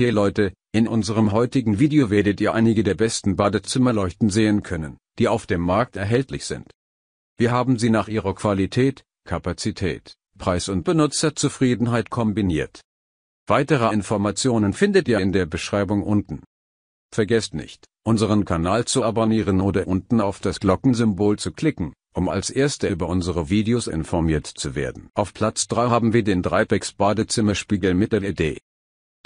Hey Leute, in unserem heutigen Video werdet ihr einige der besten Badezimmerleuchten sehen können, die auf dem Markt erhältlich sind. Wir haben sie nach ihrer Qualität, Kapazität, Preis und Benutzerzufriedenheit kombiniert. Weitere Informationen findet ihr in der Beschreibung unten. Vergesst nicht, unseren Kanal zu abonnieren oder unten auf das Glockensymbol zu klicken, um als Erster über unsere Videos informiert zu werden. Auf Platz 3 haben wir den Dreipex Badezimmerspiegel mit LED.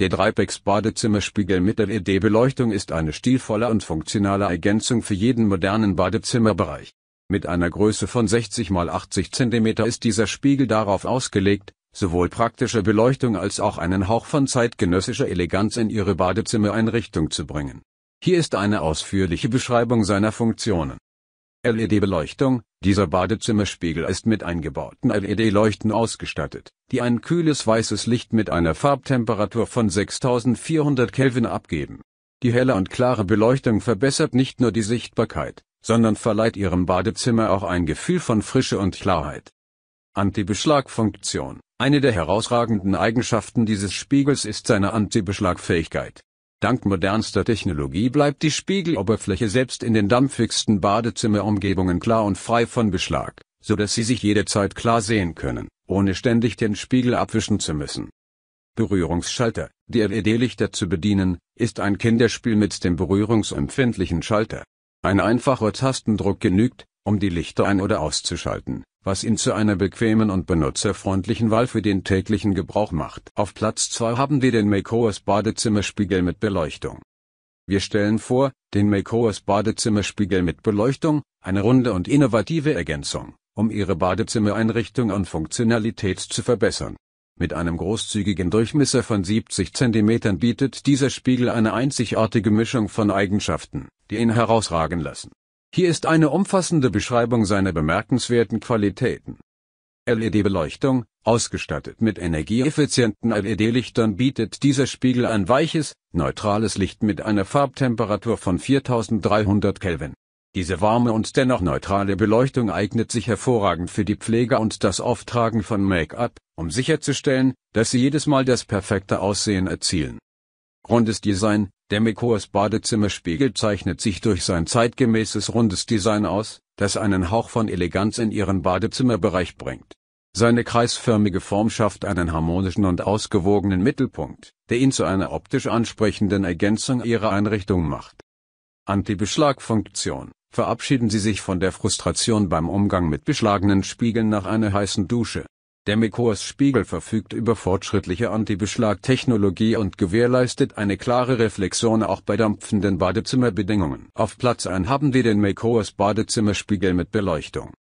Der Dreipex-Badezimmerspiegel mit LED-Beleuchtung ist eine stilvolle und funktionale Ergänzung für jeden modernen Badezimmerbereich. Mit einer Größe von 60 x 80 cm ist dieser Spiegel darauf ausgelegt, sowohl praktische Beleuchtung als auch einen Hauch von zeitgenössischer Eleganz in Ihre Badezimmereinrichtung zu bringen. Hier ist eine ausführliche Beschreibung seiner Funktionen LED-Beleuchtung, dieser Badezimmerspiegel ist mit eingebauten LED-Leuchten ausgestattet, die ein kühles weißes Licht mit einer Farbtemperatur von 6400 Kelvin abgeben. Die helle und klare Beleuchtung verbessert nicht nur die Sichtbarkeit, sondern verleiht ihrem Badezimmer auch ein Gefühl von Frische und Klarheit. Antibeschlagfunktion Eine der herausragenden Eigenschaften dieses Spiegels ist seine Antibeschlagfähigkeit Dank modernster Technologie bleibt die Spiegeloberfläche selbst in den dampfigsten Badezimmerumgebungen klar und frei von Beschlag, so dass Sie sich jederzeit klar sehen können, ohne ständig den Spiegel abwischen zu müssen. Berührungsschalter, die LED-Lichter zu bedienen, ist ein Kinderspiel mit dem berührungsempfindlichen Schalter. Ein einfacher Tastendruck genügt, um die Lichter ein- oder auszuschalten, was ihn zu einer bequemen und benutzerfreundlichen Wahl für den täglichen Gebrauch macht. Auf Platz 2 haben wir den Makers Badezimmerspiegel mit Beleuchtung. Wir stellen vor, den Makers Badezimmerspiegel mit Beleuchtung, eine runde und innovative Ergänzung, um Ihre Badezimmereinrichtung und Funktionalität zu verbessern. Mit einem großzügigen Durchmesser von 70 cm bietet dieser Spiegel eine einzigartige Mischung von Eigenschaften, die ihn herausragen lassen. Hier ist eine umfassende Beschreibung seiner bemerkenswerten Qualitäten. LED-Beleuchtung, ausgestattet mit energieeffizienten LED-Lichtern bietet dieser Spiegel ein weiches, neutrales Licht mit einer Farbtemperatur von 4300 Kelvin. Diese warme und dennoch neutrale Beleuchtung eignet sich hervorragend für die Pflege und das Auftragen von Make-up, um sicherzustellen, dass sie jedes Mal das perfekte Aussehen erzielen. Rundes Design, der Mekors Badezimmerspiegel zeichnet sich durch sein zeitgemäßes rundes Design aus, das einen Hauch von Eleganz in ihren Badezimmerbereich bringt. Seine kreisförmige Form schafft einen harmonischen und ausgewogenen Mittelpunkt, der ihn zu einer optisch ansprechenden Ergänzung ihrer Einrichtung macht. anti beschlag Verabschieden Sie sich von der Frustration beim Umgang mit beschlagenen Spiegeln nach einer heißen Dusche. Der Mekors Spiegel verfügt über fortschrittliche Antibeschlagtechnologie und gewährleistet eine klare Reflexion auch bei dampfenden Badezimmerbedingungen. Auf Platz 1 haben wir den Mekors Badezimmerspiegel mit Beleuchtung.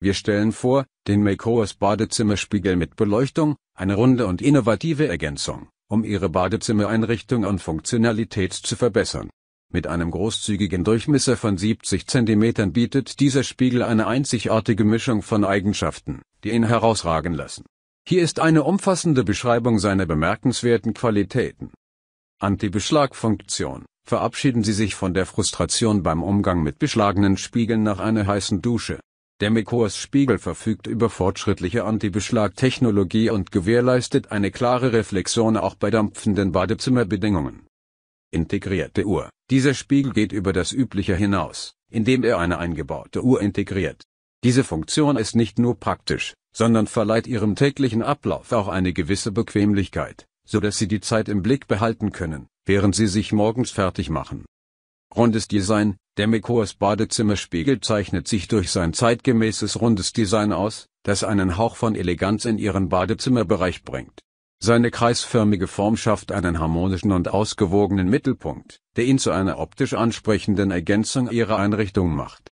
Wir stellen vor, den Mekors Badezimmerspiegel mit Beleuchtung, eine runde und innovative Ergänzung, um Ihre Badezimmereinrichtung und Funktionalität zu verbessern. Mit einem großzügigen Durchmesser von 70 cm bietet dieser Spiegel eine einzigartige Mischung von Eigenschaften, die ihn herausragen lassen. Hier ist eine umfassende Beschreibung seiner bemerkenswerten Qualitäten. anti beschlag Verabschieden Sie sich von der Frustration beim Umgang mit beschlagenen Spiegeln nach einer heißen Dusche. Der Mekors Spiegel verfügt über fortschrittliche Anti-Beschlag-Technologie und gewährleistet eine klare Reflexion auch bei dampfenden Badezimmerbedingungen. Integrierte Uhr. Dieser Spiegel geht über das übliche hinaus, indem er eine eingebaute Uhr integriert. Diese Funktion ist nicht nur praktisch, sondern verleiht ihrem täglichen Ablauf auch eine gewisse Bequemlichkeit, so dass sie die Zeit im Blick behalten können, während sie sich morgens fertig machen. Rundes Design Der Mekors Badezimmerspiegel zeichnet sich durch sein zeitgemäßes rundes Design aus, das einen Hauch von Eleganz in ihren Badezimmerbereich bringt. Seine kreisförmige Form schafft einen harmonischen und ausgewogenen Mittelpunkt, der ihn zu einer optisch ansprechenden Ergänzung ihrer Einrichtung macht.